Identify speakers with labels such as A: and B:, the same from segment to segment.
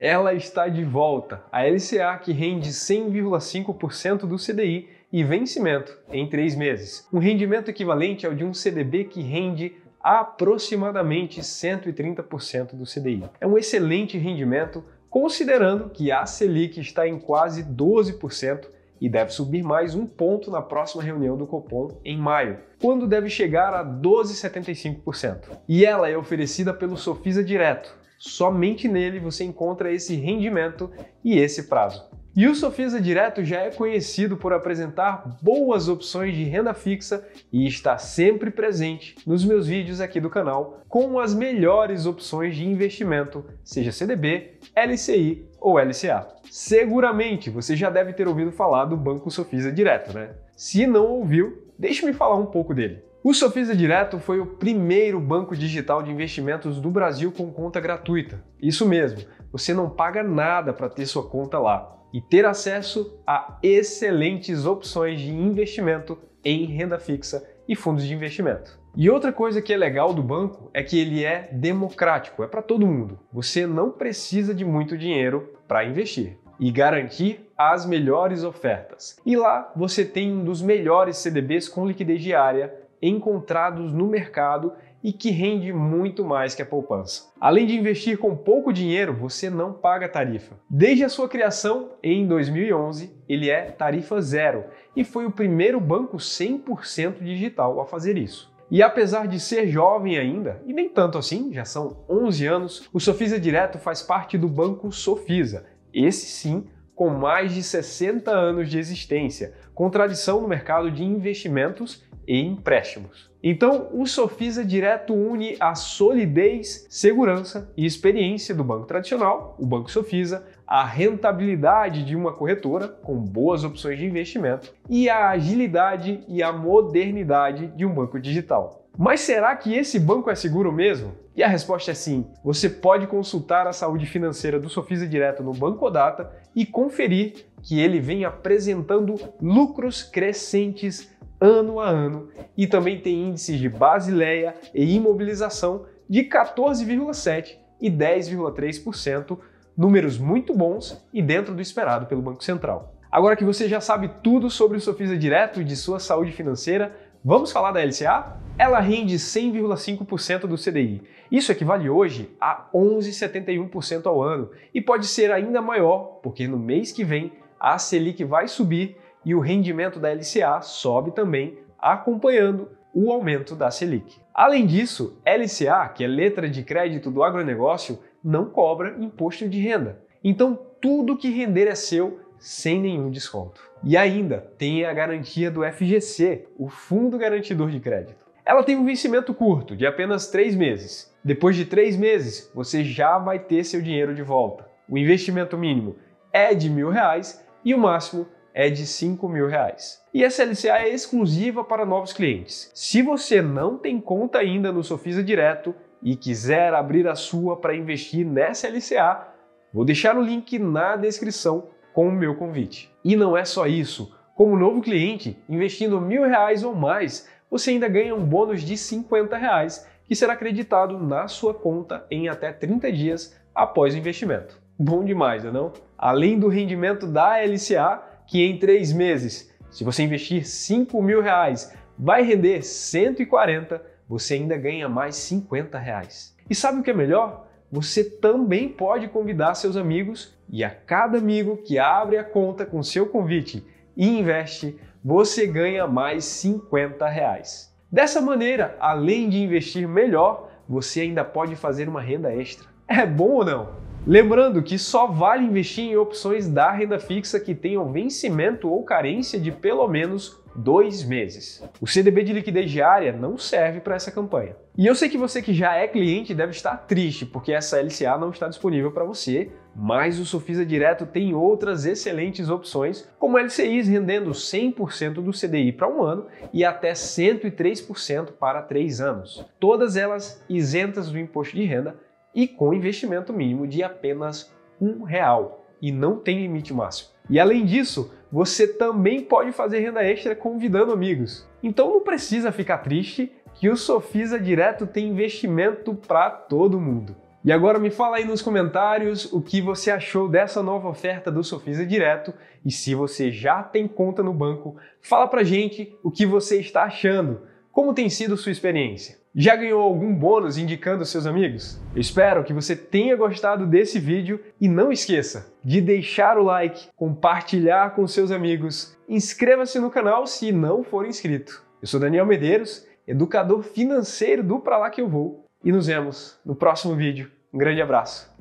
A: Ela está de volta, a LCA que rende 100,5% do CDI e vencimento em três meses. Um rendimento equivalente ao de um CDB que rende aproximadamente 130% do CDI. É um excelente rendimento, considerando que a Selic está em quase 12% e deve subir mais um ponto na próxima reunião do Copom em maio, quando deve chegar a 12,75%. E ela é oferecida pelo Sofisa Direto, Somente nele você encontra esse rendimento e esse prazo. E o Sofisa Direto já é conhecido por apresentar boas opções de renda fixa e está sempre presente nos meus vídeos aqui do canal com as melhores opções de investimento, seja CDB, LCI ou LCA. Seguramente você já deve ter ouvido falar do Banco Sofisa Direto, né? Se não ouviu, deixe-me falar um pouco dele. O Sofisa Direto foi o primeiro banco digital de investimentos do Brasil com conta gratuita. Isso mesmo, você não paga nada para ter sua conta lá e ter acesso a excelentes opções de investimento em renda fixa e fundos de investimento. E outra coisa que é legal do banco é que ele é democrático, é para todo mundo. Você não precisa de muito dinheiro para investir e garantir as melhores ofertas. E lá você tem um dos melhores CDBs com liquidez diária encontrados no mercado e que rende muito mais que a poupança. Além de investir com pouco dinheiro, você não paga tarifa. Desde a sua criação em 2011, ele é tarifa zero e foi o primeiro banco 100% digital a fazer isso. E apesar de ser jovem ainda, e nem tanto assim, já são 11 anos, o Sofisa Direto faz parte do banco Sofisa. Esse sim, com mais de 60 anos de existência, com tradição no mercado de investimentos e empréstimos. Então, o Sofisa Direto une a solidez, segurança e experiência do banco tradicional, o Banco Sofisa, a rentabilidade de uma corretora com boas opções de investimento e a agilidade e a modernidade de um banco digital. Mas será que esse banco é seguro mesmo? E a resposta é sim. Você pode consultar a saúde financeira do Sofisa direto no Banco Data e conferir que ele vem apresentando lucros crescentes ano a ano e também tem índices de Basileia e imobilização de 14,7 e 10,3%, números muito bons e dentro do esperado pelo Banco Central. Agora que você já sabe tudo sobre o Sofisa Direto e de sua saúde financeira, vamos falar da LCA? Ela rende 100,5% do CDI. Isso equivale hoje a 11,71% ao ano e pode ser ainda maior, porque no mês que vem a Selic vai subir e o rendimento da LCA sobe também, acompanhando o aumento da Selic. Além disso, LCA, que é letra de crédito do agronegócio, não cobra imposto de renda. Então, tudo que render é seu sem nenhum desconto. E ainda tem a garantia do FGC, o Fundo Garantidor de Crédito. Ela tem um vencimento curto, de apenas três meses. Depois de três meses, você já vai ter seu dinheiro de volta. O investimento mínimo é de mil reais e o máximo é de cinco mil reais. E essa LCA é exclusiva para novos clientes. Se você não tem conta ainda no Sofisa Direto e quiser abrir a sua para investir nessa LCA, vou deixar o link na descrição com o meu convite. E não é só isso. Como novo cliente, investindo mil reais ou mais, você ainda ganha um bônus de 50 reais que será acreditado na sua conta em até 30 dias após o investimento. Bom demais, né, não? Além do rendimento da LCA, que em três meses, se você investir 5 mil reais, vai render 140, você ainda ganha mais 50 reais. E sabe o que é melhor? Você também pode convidar seus amigos e a cada amigo que abre a conta com seu convite e investe, você ganha mais 50 reais. Dessa maneira, além de investir melhor, você ainda pode fazer uma renda extra. É bom ou não? Lembrando que só vale investir em opções da renda fixa que tenham vencimento ou carência de pelo menos dois meses. O CDB de liquidez diária não serve para essa campanha. E eu sei que você que já é cliente deve estar triste, porque essa LCA não está disponível para você, mas o Sofisa Direto tem outras excelentes opções, como LCIs rendendo 100% do CDI para um ano e até 103% para três anos. Todas elas isentas do imposto de renda e com investimento mínimo de apenas um real e não tem limite máximo. E além disso, você também pode fazer renda extra convidando amigos. Então não precisa ficar triste que o Sofisa Direto tem investimento para todo mundo. E agora me fala aí nos comentários o que você achou dessa nova oferta do Sofisa Direto e se você já tem conta no banco, fala pra gente o que você está achando, como tem sido sua experiência. Já ganhou algum bônus indicando seus amigos? Eu espero que você tenha gostado desse vídeo e não esqueça de deixar o like, compartilhar com seus amigos, inscreva-se no canal se não for inscrito. Eu sou Daniel Medeiros, educador financeiro do Pra Lá Que Eu Vou, e nos vemos no próximo vídeo. Um grande abraço.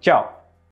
A: Tchau!